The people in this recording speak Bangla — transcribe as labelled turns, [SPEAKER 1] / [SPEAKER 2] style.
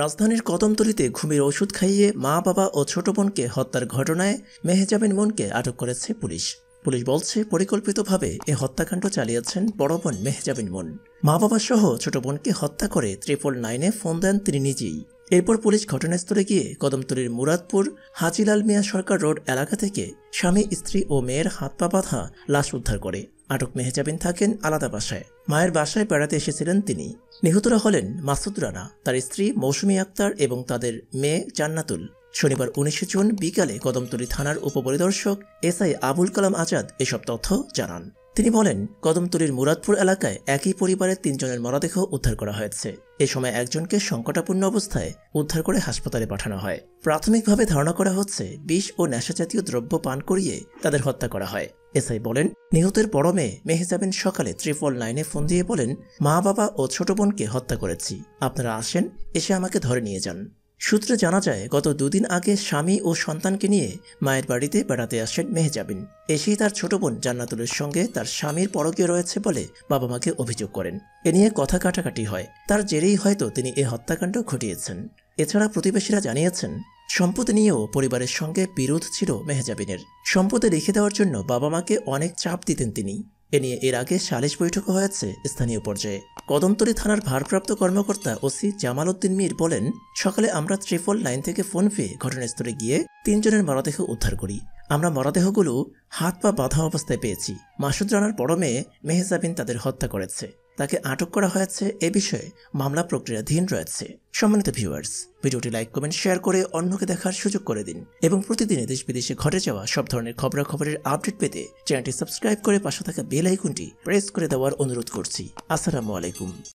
[SPEAKER 1] রাজধানীর কদমতলিতে ঘুমের ওষুধ খাইয়ে মা বাবা ও ছোট বোনকে হত্যার ঘটনায় মেহেজাবিন মনকে আটক করেছে পুলিশ পুলিশ বলছে পরিকল্পিতভাবে এ হত্যাকাণ্ড চালিয়েছেন বড় বোন মেহজাবিন মন মা বাবা সহ ছোট বোনকে হত্যা করে ত্রিপল নাইনে ফোন দেন তিনি নিজেই এরপর পুলিশ ঘটনাস্থলে গিয়ে কদমতলির মুরাদপুর হাজিলাল মিয়া সরকার রোড এলাকা থেকে স্বামী স্ত্রী ও মেয়ের হাত পা বাঁধা লাশ উদ্ধার করে আটক মেহজাবিন থাকেন আলাদা বাসায় মায়ের বাসায় বেড়াতে এসেছিলেন তিনি নিহতরা হলেন মাসুদ রানা তার স্ত্রী মৌসুমী আক্তার এবং তাদের মেয়ে জান্নাতুল শনিবার উনিশে জুন বিকালে কদমতলী থানার উপপরিদর্শক এসআই আবুল কালাম আজাদ এসব তথ্য জানান তিনি বলেন কদমতলীর মুরাদপুর এলাকায় একই পরিবারের তিনজনের মরদেহ উদ্ধার করা হয়েছে এ সময় একজনকে সংকটাপূর্ণ অবস্থায় উদ্ধার করে হাসপাতালে পাঠানো হয় প্রাথমিকভাবে ধারণা করা হচ্ছে বিষ ও নেশাজাতীয় দ্রব্য পান করিয়ে তাদের হত্যা করা হয় এসআই বলেন নিহতের বড় মেয়ে মেহজাবিন সকালে ত্রিপল লাইনে ফোন দিয়ে বলেন মা বাবা ও ছোট বোনকে হত্যা করেছি আপনারা আসেন এসে আমাকে ধরে নিয়ে যান সূত্রে জানা যায় গত দুদিন আগে স্বামী ও সন্তানকে নিয়ে মায়ের বাড়িতে বেড়াতে আসেন মেহজাবিন এসেই তার ছোট বোন জান্নাতুলের সঙ্গে তার স্বামীর পরকে রয়েছে বলে বাবা মাকে অভিযোগ করেন এ নিয়ে কথা কাটাকাটি হয় তার জেরেই হয়তো তিনি এ হত্যাকাণ্ড ঘটিয়েছেন এছাড়া প্রতিবেশীরা জানিয়েছেন সম্পদ নিয়েও পরিবারের সঙ্গে বিরোধ ছিল মেহজাবিনের সম্পদে রেখে দেওয়ার জন্য বাবা মাকে অনেক চাপ দিতেন তিনি এ নিয়ে এর আগে সালিশ বৈঠক হয়েছে স্থানীয় পর্যায়ে কদমতলী থানার ভারপ্রাপ্ত কর্মকর্তা ওসি জামাল উদ্দিন মির বলেন সকালে আমরা ত্রিফল লাইন থেকে ফোন পেয়ে ঘটনাস্থলে গিয়ে তিনজনের মরদেহ উদ্ধার করি আমরা মরদেহগুলো হাত পা বাঁধা অবস্থায় পেয়েছি মাসুদ রানার পরমে মেহজাবিন তাদের হত্যা করেছে তাকে আটক করা হয়েছে এ বিষয়ে মামলা প্রক্রিয়াধীন রয়েছে সম্মানিত ভিউয়ার্স ভিডিওটি লাইক কমেন্ট শেয়ার করে অন্যকে দেখার সুযোগ করে দিন এবং প্রতিদিনে দেশ বিদেশে ঘটে যাওয়া সব ধরনের খবরাখবরের আপডেট পেতে চ্যানেলটি সাবস্ক্রাইব করে পাশে থাকা বেল আইকনটি প্রেস করে দেওয়ার অনুরোধ করছি আসসালামু আলাইকুম